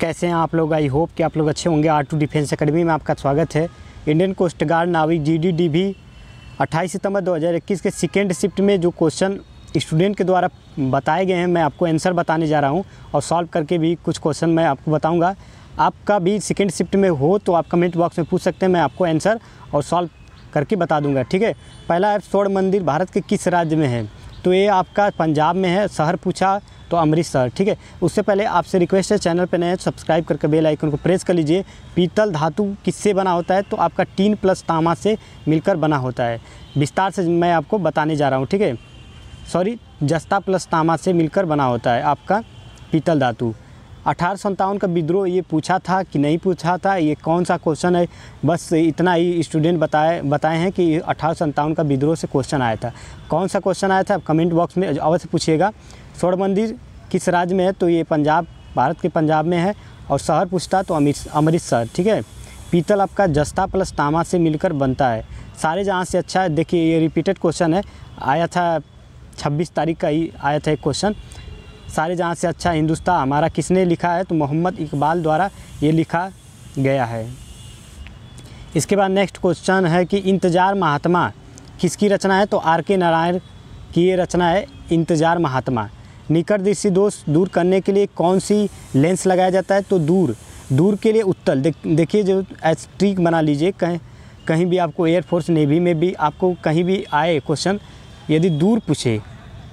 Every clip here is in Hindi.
कैसे हैं आप लोग आई होप कि आप लोग अच्छे होंगे आर टू डिफेंस अकेडमी में आपका स्वागत है इंडियन कोस्ट गार्ड नाविक जी डी डी भी अट्ठाईस सितंबर 2021 के सेकेंड शिफ्ट में जो क्वेश्चन स्टूडेंट के द्वारा बताए गए हैं मैं आपको आंसर बताने जा रहा हूं और सॉल्व करके भी कुछ क्वेश्चन मैं आपको बताऊँगा आपका भी सेकेंड शिफ्ट में हो तो आप कमेंट बॉक्स में पूछ सकते हैं मैं आपको आंसर और सॉल्व करके बता दूंगा ठीक है पहला है स्वर्ण मंदिर भारत के किस राज्य में है तो ये आपका पंजाब में है शहर पूछा तो अमृतसर ठीक है उससे पहले आपसे रिक्वेस्ट है चैनल पर नए हैं सब्सक्राइब करके बेल आइकन को प्रेस कर लीजिए पीतल धातु किससे बना होता है तो आपका टीन प्लस तामा से मिलकर बना होता है विस्तार से मैं आपको बताने जा रहा हूँ ठीक है सॉरी जस्ता प्लस तामा से मिलकर बना होता है आपका पीतल धातु अठारह का विद्रोह ये पूछा था कि नहीं पूछा था ये कौन सा क्वेश्चन है बस इतना ही स्टूडेंट बताए बताए हैं कि अठारह का विद्रोह से क्वेश्चन आया था कौन सा क्वेश्चन आया था आप कमेंट बॉक्स में अवश्य पूछिएगा स्वर्ण मंदिर किस राज्य में है तो ये पंजाब भारत के पंजाब में है और शहर पूछता तो अमृतसर ठीक है पीतल आपका जस्ता प्लस तामा से मिलकर बनता है सारे जहाँ से अच्छा है देखिए ये रिपीटेड क्वेश्चन है आया था 26 तारीख का ही आया था एक क्वेश्चन सारे जहाँ से अच्छा हिंदुस्तान हमारा किसने लिखा है तो मोहम्मद इकबाल द्वारा ये लिखा गया है इसके बाद नेक्स्ट क्वेश्चन है कि इंतज़ार महात्मा किसकी रचना है तो आर के नारायण की ये रचना है इंतज़ार महात्मा निकट दृष्टि दोष दूर करने के लिए कौन सी लेंस लगाया जाता है तो दूर दूर के लिए उत्तल देखिए जो एच ट्रिक बना लीजिए कहीं कहीं भी आपको एयरफोर्स नेवी में भी आपको कहीं भी आए क्वेश्चन यदि दूर पूछे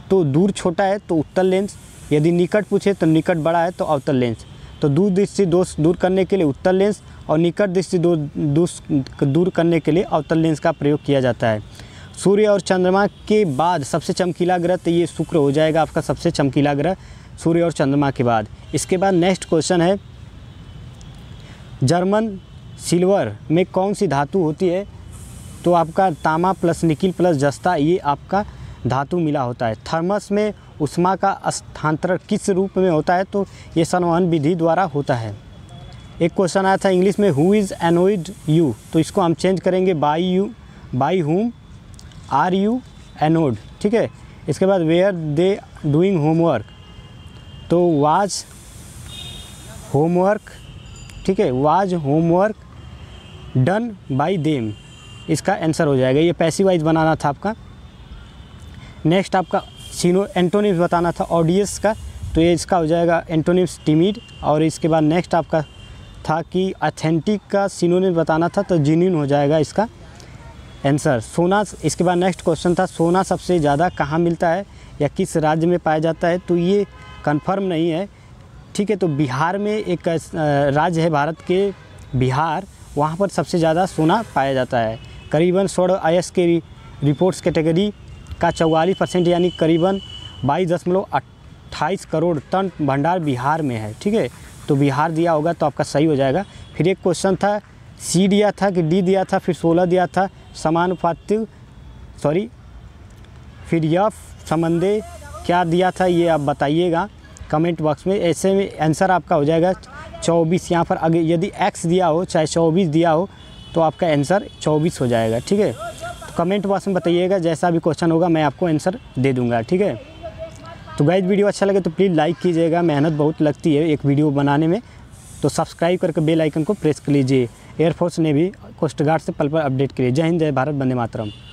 तो दूर छोटा है तो उत्तल लेंस यदि निकट पूछे तो निकट बड़ा है तो अवतल लेंस तो दूर दृष्टि दोष दूर करने के लिए उत्तर लेंस और निकट दृष्टि दोष दूर करने के लिए अवतल लेंस का प्रयोग किया जाता है सूर्य और चंद्रमा के बाद सबसे चमकीला ग्रह तो ये शुक्र हो जाएगा आपका सबसे चमकीला ग्रह सूर्य और चंद्रमा के बाद इसके बाद नेक्स्ट क्वेश्चन है जर्मन सिल्वर में कौन सी धातु होती है तो आपका तामा प्लस निकिल प्लस जस्ता ये आपका धातु मिला होता है थर्मस में उष्मा का स्थानांतरण किस रूप में होता है तो ये संवहन विधि द्वारा होता है एक क्वेश्चन आया था इंग्लिश में हु इज़ एनोइड यू तो इसको हम चेंज करेंगे by you by whom are you annoyed ठीक है इसके बाद were they doing homework तो वाज होमवर्क ठीक है was homework done by them इसका आंसर हो जाएगा ये पैसिवाइज बनाना था आपका नेक्स्ट आपका सीनो एंटोनिम्स बताना था ऑडियस का तो ये इसका हो जाएगा एंटोनिम्स टीमिड और इसके बाद नेक्स्ट आपका था कि अथेंटिक का सीनोनिम बताना था तो जिन्यून हो जाएगा इसका आंसर सोना इसके बाद नेक्स्ट क्वेश्चन था सोना सबसे ज़्यादा कहाँ मिलता है या किस राज्य में पाया जाता है तो ये कन्फर्म नहीं है ठीक है तो बिहार में एक राज्य है भारत के बिहार वहाँ पर सबसे ज़्यादा सोना पाया जाता है करीबन स्वर्ण आई के रिपोर्ट्स कैटेगरी का चौवालीस परसेंट यानी करीबन बाईस दशमलव अट्ठाईस करोड़ टन भंडार बिहार में है ठीक है तो बिहार दिया होगा तो आपका सही हो जाएगा फिर एक क्वेश्चन था सी दिया था कि डी दिया था फिर सोलह दिया था समानुपात सॉरी फिर यफ संबंधे क्या दिया था ये आप बताइएगा कमेंट बॉक्स में ऐसे में आंसर आपका हो जाएगा चौबीस यहाँ पर अगर यदि एक्स दिया हो चाहे चौबीस दिया हो तो आपका आंसर चौबीस हो जाएगा ठीक है कमेंट बॉक्स में बताइएगा जैसा भी क्वेश्चन होगा मैं आपको आंसर दे दूँगा ठीक है तो गाइज वीडियो अच्छा लगे तो प्लीज़ लाइक कीजिएगा मेहनत बहुत लगती है एक वीडियो बनाने में तो सब्सक्राइब करके बेल आइकन को प्रेस कर लीजिए एयरफोर्स ने भी कोस्ट गार्ड से पल पर अपडेट करिए जय हिंद जय भारत बंदे मातरम